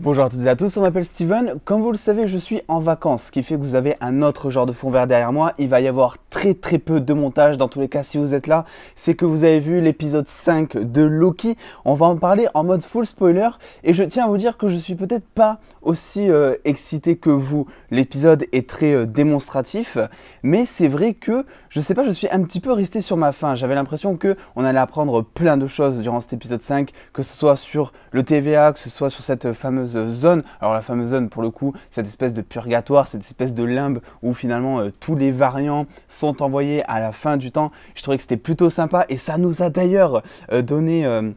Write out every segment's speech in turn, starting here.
Bonjour à toutes et à tous, on m'appelle Steven. Comme vous le savez, je suis en vacances, ce qui fait que vous avez un autre genre de fond vert derrière moi. Il va y avoir très très peu de montage. Dans tous les cas, si vous êtes là, c'est que vous avez vu l'épisode 5 de Loki. On va en parler en mode full spoiler. Et je tiens à vous dire que je suis peut-être pas aussi euh, excité que vous. L'épisode est très euh, démonstratif. Mais c'est vrai que, je sais pas, je suis un petit peu resté sur ma faim. J'avais l'impression que on allait apprendre plein de choses durant cet épisode 5, que ce soit sur le TVA, que ce soit sur cette euh, fameuse zone. Alors la fameuse zone, pour le coup, cette espèce de purgatoire, cette espèce de limbe où finalement euh, tous les variants sont envoyés à la fin du temps. Je trouvais que c'était plutôt sympa et ça nous a d'ailleurs euh, donné euh,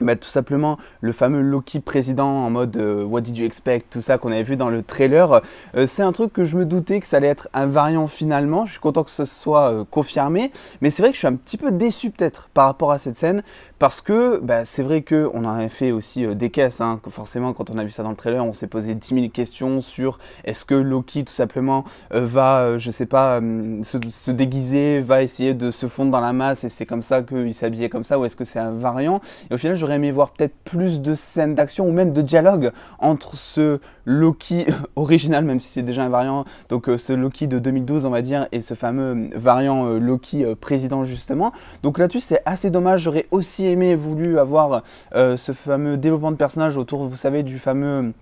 bah, tout simplement le fameux Loki président en mode euh, What did you expect tout ça qu'on avait vu dans le trailer euh, c'est un truc que je me doutais que ça allait être un variant finalement je suis content que ce soit euh, confirmé mais c'est vrai que je suis un petit peu déçu peut-être par rapport à cette scène parce que bah, c'est vrai que on en a fait aussi des caisses hein. forcément quand on a vu ça dans le trailer on s'est posé 10 000 questions sur est-ce que Loki tout simplement va je sais pas se, se, déguiser va essayer de se fondre dans la masse et c'est comme ça qu'il s'habillait comme ça ou est-ce que c'est un variant et au final je j'aurais aimé voir peut-être plus de scènes d'action ou même de dialogue entre ce Loki original, même si c'est déjà un variant, donc euh, ce Loki de 2012, on va dire, et ce fameux euh, variant euh, Loki président, justement. Donc là-dessus, c'est assez dommage. J'aurais aussi aimé voulu avoir ce fameux développement de personnage autour, vous savez, du fameux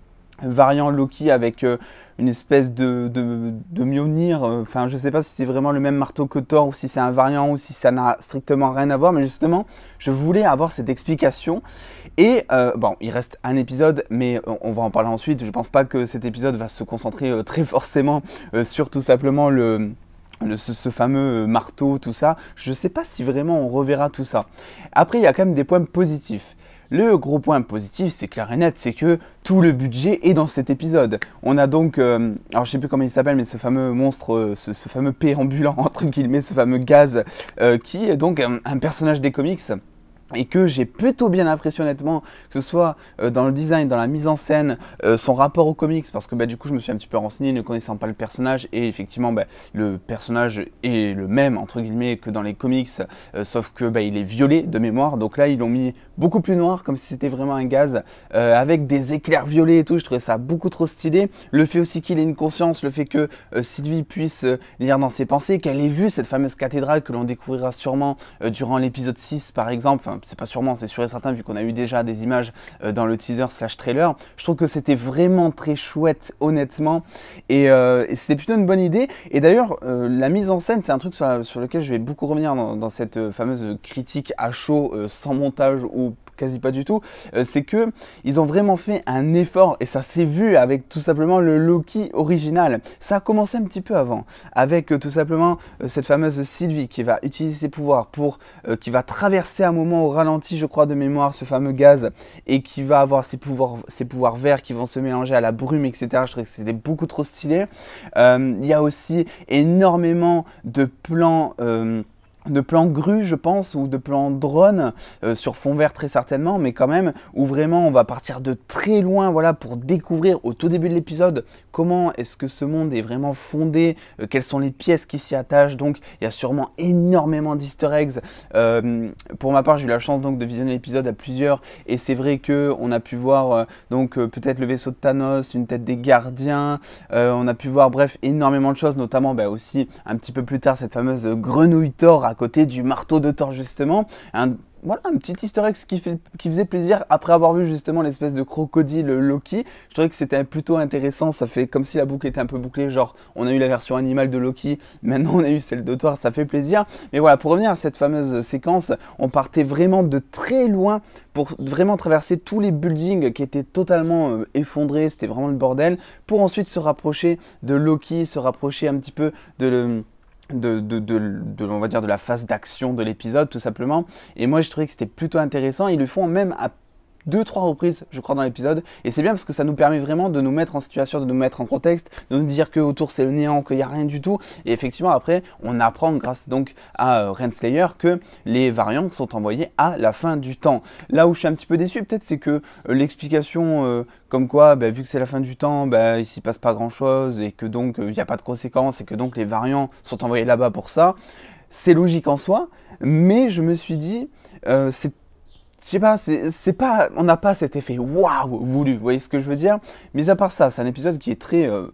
variant Loki avec euh, une espèce de, de, euh, Enfin, je sais pas si c'est vraiment le même marteau que Thor ou si c'est un variant ou si ça n'a strictement rien à voir. Mais justement, je voulais avoir cette explication. Et euh, bon, il reste un épisode, mais on va en parler ensuite. Je pense pas que cet épisode va se concentrer très forcément sur tout simplement le, ce, fameux marteau, tout ça. Je sais pas si vraiment on reverra tout ça. Après, il y a quand même des points positifs. Le gros point positif, c'est clair et net, c'est que tout le budget est dans cet épisode. On a donc, euh, alors je sais plus comment il s'appelle, mais ce fameux monstre, euh, ce, fameux péambulant, entre guillemets, ce fameux gaz, euh, qui est donc un, personnage des comics et que j'ai plutôt bien l'impression honnêtement, que ce soit dans le design, dans la mise en scène, son rapport aux comics, parce que bah, du coup je me suis un petit peu renseigné ne connaissant pas le personnage, et effectivement bah, le personnage est le même, entre guillemets, que dans les comics, sauf que bah, il est violé de mémoire, donc là ils l'ont mis beaucoup plus noir, comme si c'était vraiment un gaz, euh, avec des éclairs violets et tout. Je trouvais ça beaucoup trop stylé. Le fait aussi qu'il ait une conscience, le fait que euh, Sylvie puisse euh, lire dans ses pensées, qu'elle ait vu cette fameuse cathédrale que l'on découvrira sûrement euh, durant l'épisode 6, par exemple. Enfin, c'est pas sûrement, c'est sûr et certain, vu qu'on a eu déjà des images dans le teaser slash trailer. Je trouve que c'était vraiment très chouette, honnêtement. Et, c'était plutôt une bonne idée. Et d'ailleurs, la mise en scène, c'est un truc sur, lequel je vais beaucoup revenir dans, dans cette fameuse critique à chaud, sans montage ou quasi pas du tout, euh, c'est que ils ont vraiment fait un effort et ça s'est vu avec tout simplement le Loki original. Ça a commencé un petit peu avant avec euh, tout simplement euh, cette fameuse Sylvie qui va utiliser ses pouvoirs pour qui va traverser un moment au ralenti, je crois de mémoire, ce fameux gaz et qui va avoir ses pouvoirs ses pouvoirs verts qui vont se mélanger à la brume, etc. Je trouve que c'était beaucoup trop stylé. Il y a aussi énormément de plans de plan grue, je pense, ou de plan drone, euh, sur fond vert très certainement, mais quand même, où vraiment on va partir de très loin, voilà, pour découvrir au tout début de l'épisode comment est-ce que ce monde est vraiment fondé, euh, quelles sont les pièces qui s'y attachent, donc il y a sûrement énormément d'easter eggs. Euh, pour ma part, j'ai eu la chance donc de visionner l'épisode à plusieurs, et c'est vrai que on a pu voir donc peut-être le vaisseau de Thanos, une tête des gardiens, on a pu voir, bref, énormément de choses, notamment bah, aussi un petit peu plus tard cette fameuse grenouille Thor à côté du marteau de Thor justement. voilà, un petit easter qui, qui faisait plaisir après avoir vu justement l'espèce de crocodile euh, Loki. Je trouvais que c'était plutôt intéressant, ça fait comme si la boucle était un peu bouclée, genre on a eu la version animale de Loki, maintenant on a eu celle de Thor, ça fait plaisir. Mais voilà, pour revenir à cette fameuse euh, séquence, on partait vraiment de très loin pour vraiment traverser tous les buildings qui étaient totalement euh, effondrés, c'était vraiment le bordel, pour ensuite se rapprocher de Loki, se rapprocher un petit peu de... Le, de, de, on va dire de la phase d'action de l'épisode tout simplement et moi je trouvais que c'était plutôt intéressant ils le font même à deux, trois reprises, je crois, dans l'épisode. Et c'est bien parce que ça nous permet vraiment de nous mettre en situation, de nous mettre en contexte, de nous dire que autour c'est le néant, qu'il n'y a rien du tout. Et effectivement, après, on apprend grâce donc à euh, Renslayer que les variants sont envoyés à la fin du temps. Là où je suis un petit peu déçu, peut-être, c'est que euh, l'explication euh, comme quoi, bah, vu que c'est la fin du temps, bah, il s'y passe pas grand chose et que donc il n'y a pas de conséquences et que donc les variants sont envoyés là-bas pour ça, c'est logique en soi. Mais je me suis dit, euh, c'est je sais pas, c'est pas, on n'a pas cet effet waouh voulu. Vous voyez ce que je veux dire Mais à part ça, c'est un épisode qui est très, euh,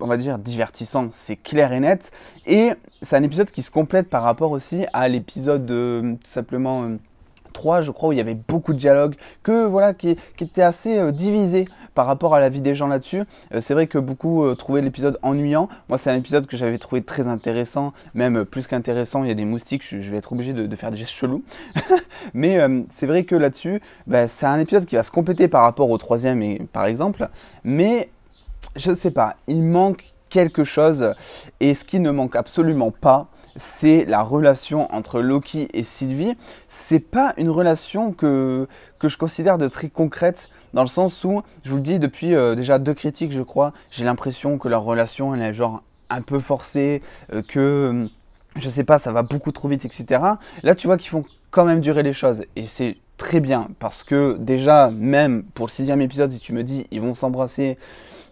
on va dire, divertissant. C'est clair et net, et c'est un épisode qui se complète par rapport aussi à l'épisode euh, tout simplement. 3, euh, je crois, où il y avait beaucoup de dialogues, que voilà, qui, était assez divisé par rapport à la vie des gens là-dessus, euh, c'est vrai que beaucoup euh, trouvaient l'épisode ennuyant. Moi, c'est un épisode que j'avais trouvé très intéressant, même euh, plus qu'intéressant. Il y a des moustiques, je, vais être obligé de, faire des gestes chelous. Mais c'est vrai que là-dessus, bah, c'est un épisode qui va se compléter par rapport au troisième, par exemple. Mais je ne sais pas, il manque quelque chose. Et ce qui ne manque absolument pas, c'est la relation entre Loki et Sylvie. C'est pas une relation que, que je considère de très concrète, dans le sens où, je vous le dis, depuis euh, déjà deux critiques, je crois, j'ai l'impression que leur relation, elle est genre un peu forcée, euh, que, euh, je sais pas, ça va beaucoup trop vite, etc. Là, tu vois qu'ils font quand même durer les choses. Et c'est très bien, parce que déjà, même pour le sixième épisode, si tu me dis, ils vont s'embrasser,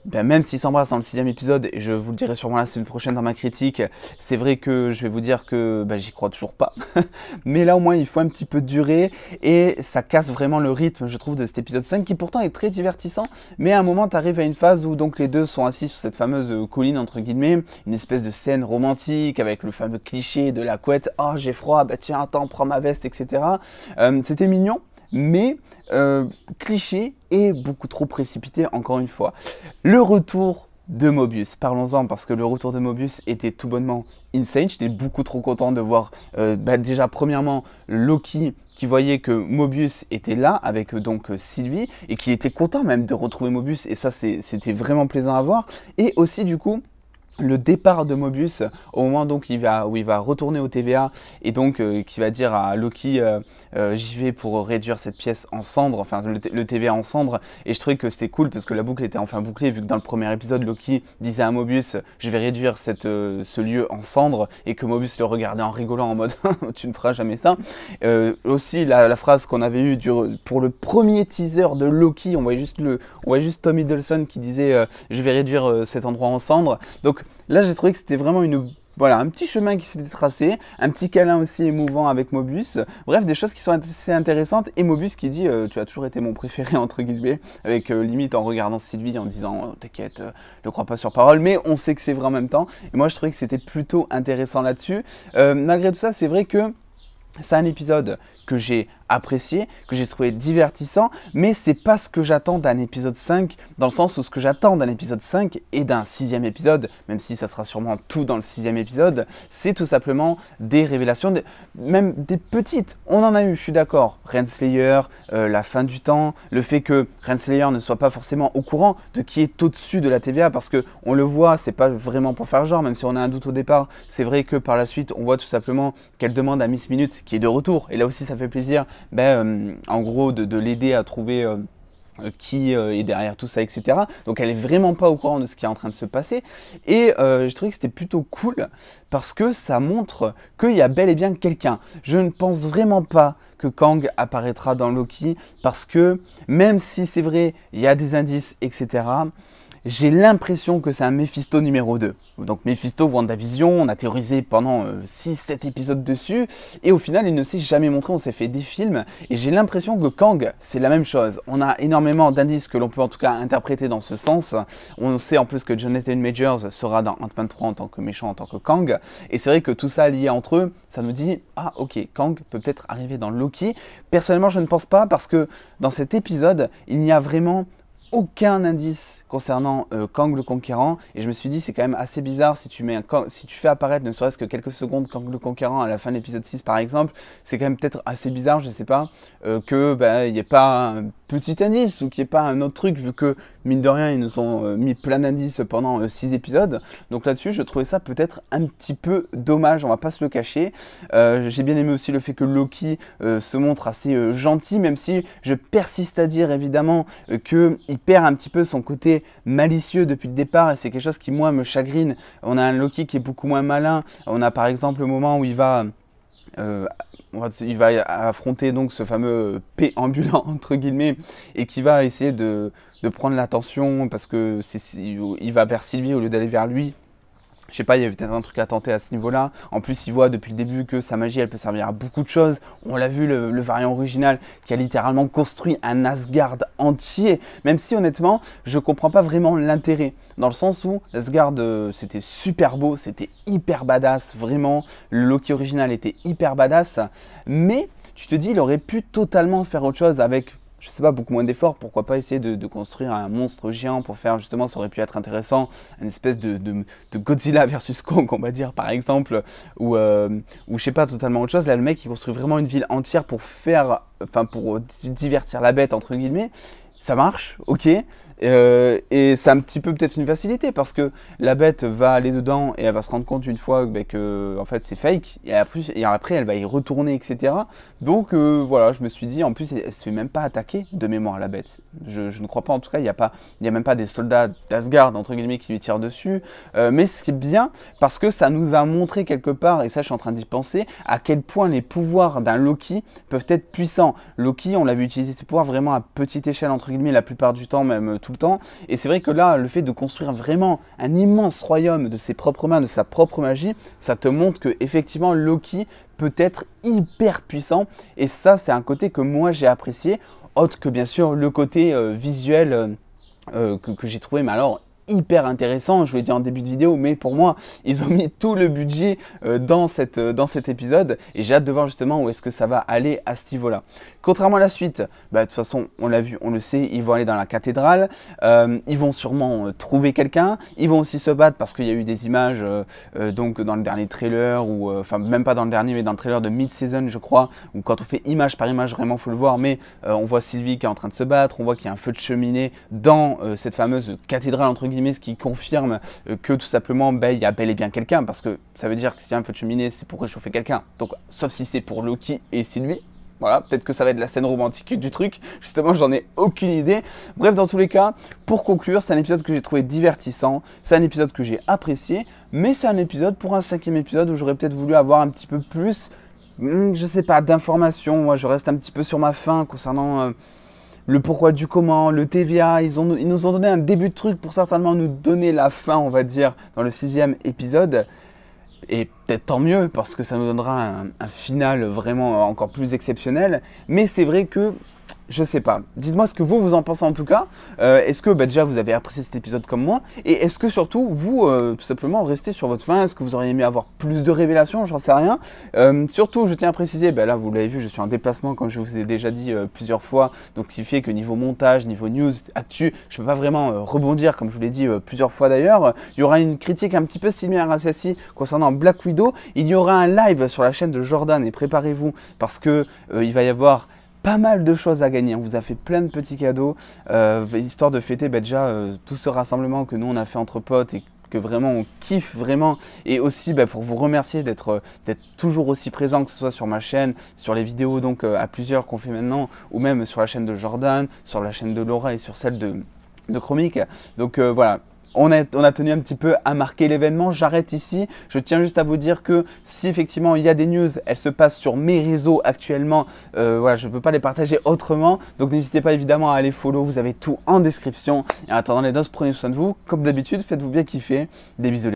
ben même s'ils s'embrassent dans le sixième épisode, et je vous le dirai sûrement la semaine prochaine dans ma critique, c'est vrai que je vais vous dire que ben, j'y crois toujours pas. Mais là au moins il faut un petit peu durer et ça casse vraiment le rythme je trouve de cet épisode 5 qui pourtant est très divertissant. Mais à un moment t'arrives à une phase où donc les deux sont assis sur cette fameuse euh, colline entre guillemets, une espèce de scène romantique avec le fameux cliché de la couette, oh j'ai froid, bah ben, tiens attends prends ma veste etc. Euh, c'était mignon mais euh, cliché et beaucoup trop précipité encore une fois. Le retour de Mobius. Parlons-en parce que le retour de Mobius était tout bonnement insane. J'étais beaucoup trop content de voir euh, bah, déjà premièrement Loki qui voyait que Mobius était là avec euh, donc Sylvie et qui était content même de retrouver Mobius et ça c'était vraiment plaisant à voir. Et aussi du coup le départ de Mobius au moment donc il va, où il va retourner au TVA et donc euh, qui va dire à Loki euh, euh, j'y vais pour réduire cette pièce en cendres, enfin le, TVA en cendres et je trouvais que c'était cool parce que la boucle était enfin bouclée vu que dans le premier épisode Loki disait à Mobius je vais réduire cette, ce lieu en cendres et que Mobius le regardait en rigolant en mode tu ne feras jamais ça. aussi la, phrase qu'on avait eue du, pour le premier teaser de Loki on voyait juste, le, on voyait juste Tom Hiddleston qui disait je vais réduire cet endroit en cendres donc Là, j'ai trouvé que c'était vraiment une voilà, un petit chemin qui s'était tracé, un petit câlin aussi émouvant avec Mobius. Bref, des choses qui sont assez intéressantes. Et Mobius qui dit euh, Tu as toujours été mon préféré, entre guillemets, avec euh, limite en regardant Sylvie en disant oh, T'inquiète, euh, ne crois pas sur parole, mais on sait que c'est vrai en même temps. Et moi, je trouvais que c'était plutôt intéressant là-dessus. malgré tout ça, c'est vrai que. C'est un épisode que j'ai apprécié, que j'ai trouvé divertissant, mais c'est pas ce que j'attends d'un épisode 5, dans le sens où ce que j'attends d'un épisode 5 et d'un sixième épisode, même si ça sera sûrement tout dans le sixième épisode, c'est tout simplement des révélations, même des petites. On en a eu, je suis d'accord. Renslayer, euh, la fin du temps, le fait que Renslayer ne soit pas forcément au courant de qui est au-dessus de la TVA, parce que on le voit, c'est pas vraiment pour faire genre, même si on a un doute au départ, c'est vrai que par la suite, on voit tout simplement qu'elle demande à Miss Minute qui est de retour, et là aussi ça fait plaisir ben, euh, en gros, de, l'aider à trouver euh, euh, qui est derrière tout ça, etc. Donc elle est vraiment pas au courant de ce qui est en train de se passer. Et j'ai trouvé que c'était plutôt cool parce que ça montre qu'il y a bel et bien quelqu'un. Je ne pense vraiment pas que Kang apparaîtra dans Loki parce que même si c'est vrai, il y a des indices, etc j'ai l'impression que c'est un Mephisto numéro 2. Donc Mephisto, WandaVision, on a théorisé pendant 6-7 euh, épisodes dessus, et au final il ne s'est jamais montré, on s'est fait des films, et j'ai l'impression que Kang, c'est la même chose. On a énormément d'indices que l'on peut en tout cas interpréter dans ce sens. On sait en plus que Jonathan Majors sera dans Ant-Man 3 en tant que méchant, en tant que Kang, et c'est vrai que tout ça lié entre eux, ça nous dit, ah ok, Kang peut peut-être arriver dans Loki. Personnellement je ne pense pas, parce que dans cet épisode, il n'y a vraiment aucun indice concernant euh, Kang le Conquérant et je me suis dit c'est quand même assez bizarre si tu, mets si tu fais apparaître ne serait-ce que quelques secondes Kang le Conquérant à la fin de l'épisode 6 par exemple, c'est quand même peut-être assez bizarre, je sais pas, euh, que qu'il ben, il n'y ait pas un petit indice ou qu'il n'y ait pas un autre truc vu que mine de rien, ils nous ont euh, mis plein d'indices pendant 6 euh, épisodes. Donc là-dessus, je trouvais ça peut-être un petit peu dommage, on va pas se le cacher. Euh, j'ai bien aimé aussi le fait que Loki se montre assez gentil, même si je persiste à dire évidemment qu'il perd un petit peu son côté malicieux depuis le départ, et c'est quelque chose qui, moi, me chagrine. On a un Loki qui est beaucoup moins malin. On a par exemple le moment où il va... il va affronter donc ce fameux P ambulant entre guillemets et qui va essayer de de prendre l'attention parce que c'est il va vers Sylvie au lieu d'aller vers lui. Je sais pas, il y avait peut-être un truc à tenter à ce niveau-là. En plus, il voit depuis le début que sa magie, elle peut servir à beaucoup de choses. On l'a vu, le, variant original qui a littéralement construit un Asgard entier. Même si, honnêtement, je comprends pas vraiment l'intérêt. Dans le sens où Asgard euh, c'était super beau, c'était hyper badass, vraiment. Le Loki original était hyper badass. Mais tu te dis, il aurait pu totalement faire autre chose avec je sais pas, beaucoup moins d'efforts. Pourquoi pas essayer de, construire un monstre géant pour faire justement, ça aurait pu être intéressant, une espèce de, Godzilla versus Kong, on va dire par exemple, ou euh, ou je sais pas, totalement autre chose. Là, le mec il construit vraiment une ville entière pour faire, enfin pour divertir la bête entre guillemets. Ça marche, ok. Euh, et c'est un petit peu peut-être une facilité parce que la bête va aller dedans et elle va se rendre compte une fois ben, que en fait c'est fake et après, après, elle va y retourner etc. Donc euh, voilà, je me suis dit en plus elle, ne se fait même pas attaquer de mémoire la bête. Je, ne crois pas en tout cas, il n'y a pas, il y a même pas des soldats d'Asgard entre guillemets qui lui tirent dessus. Euh, mais ce qui est bien parce que ça nous a montré quelque part et ça je suis en train d'y penser à quel point les pouvoirs d'un Loki peuvent être puissants. Loki, on l'avait utilisé ses pouvoirs vraiment à petite échelle entre guillemets la plupart du temps même le temps. Et c'est vrai que là, le fait de construire vraiment un immense royaume de ses propres mains, de sa propre magie, ça te montre que effectivement Loki peut être hyper puissant. Et ça, c'est un côté que moi j'ai apprécié, autre que bien sûr le côté euh, visuel euh, euh, que, j'ai trouvé, mais alors hyper intéressant, je vous l'ai dit en début de vidéo, mais pour moi, ils ont mis tout le budget dans, cette, dans cet épisode et j'ai hâte de voir justement où est-ce que ça va aller à ce niveau-là. Contrairement à la suite, bah, de toute façon, on l'a vu, on le sait, ils vont aller dans la cathédrale, euh, ils vont sûrement euh, trouver quelqu'un, ils vont aussi se battre parce qu'il y a eu des images, euh, donc dans le dernier trailer, ou enfin même pas dans le dernier, mais dans le trailer de Mid-Season, je crois, où quand on fait image par image, vraiment, faut le voir, mais on voit Sylvie qui est en train de se battre, on voit qu'il y a un feu de cheminée dans cette fameuse cathédrale, entre guillemets, ce qui confirme que tout simplement, ben, il y a bel et bien quelqu'un, parce que ça veut dire que s'il y a un feu de cheminée, c'est pour réchauffer quelqu'un. Donc, sauf si c'est pour Loki et Sylvie, voilà, peut-être que ça va être la scène romantique du truc. Justement, j'en ai aucune idée. Bref, dans tous les cas, pour conclure, c'est un épisode que j'ai trouvé divertissant. C'est un épisode que j'ai apprécié. Mais c'est un épisode, pour un cinquième épisode, où j'aurais peut-être voulu avoir un petit peu plus, hmm, je sais pas, d'informations. Moi, je reste un petit peu sur ma fin concernant. Euh, le pourquoi du comment, le TVA, ils nous ont donné un début de truc pour certainement nous donner la fin, on va dire, dans le sixième épisode. Et peut-être tant mieux parce que ça nous donnera un, un final vraiment encore plus exceptionnel. Mais c'est vrai que je sais pas. Dites-moi ce que vous, vous en pensez en tout cas. Euh, est-ce que bah, déjà vous avez apprécié cet épisode comme moi Et est-ce que surtout vous, euh, tout simplement, restez sur votre fin Est-ce que vous auriez aimé avoir plus de révélations J'en sais rien. Euh, surtout, je tiens à préciser, bah, là vous l'avez vu, je suis en déplacement comme je vous ai déjà dit plusieurs fois. Donc ce qui fait que niveau montage, niveau news, actu, je peux pas vraiment rebondir comme je vous l'ai dit plusieurs fois d'ailleurs. Il y aura une critique un petit peu similaire à celle-ci concernant Black Widow. Il y aura un live sur la chaîne de Jordan et préparez-vous parce que il va y avoir pas mal de choses à gagner. On vous a fait plein de petits cadeaux, euh, histoire de fêter bah, déjà euh, tout ce rassemblement que nous on a fait entre potes et que vraiment on kiffe vraiment et aussi bah, pour vous remercier euh, d'être toujours aussi présent que ce soit sur ma chaîne sur les vidéos donc à plusieurs qu'on fait maintenant ou même sur la chaîne de Jordan sur la chaîne de Laura et sur celle de de Chromique donc voilà on a, on a, tenu un petit peu à marquer l'événement. J'arrête ici. Je tiens juste à vous dire que si effectivement il y a des news, elles se passent sur mes réseaux actuellement. Euh, voilà, je ne peux pas les partager autrement. Donc n'hésitez pas évidemment à aller follow. Vous avez tout en description. Et en attendant les doses, prenez soin de vous. Comme d'habitude, faites-vous bien kiffer. Des bisous.